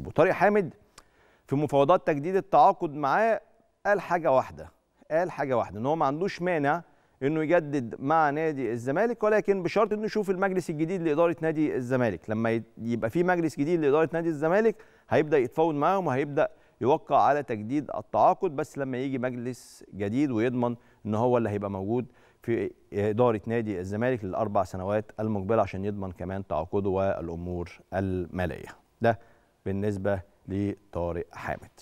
ابو طارق حامد في مفاوضات تجديد التعاقد معاه قال حاجه واحده قال حاجه واحده ان هو ما عندوش مانع انه يجدد مع نادي الزمالك ولكن بشرط انه يشوف المجلس الجديد لاداره نادي الزمالك لما يبقى في مجلس جديد لاداره نادي الزمالك هيبدا يتفاوض معاهم وهيبدا يوقع على تجديد التعاقد بس لما يجي مجلس جديد ويضمن ان هو اللي هيبقى موجود في اداره نادي الزمالك للاربع سنوات المقبله عشان يضمن كمان تعاقده والامور الماليه ده بالنسبه لطارق حامد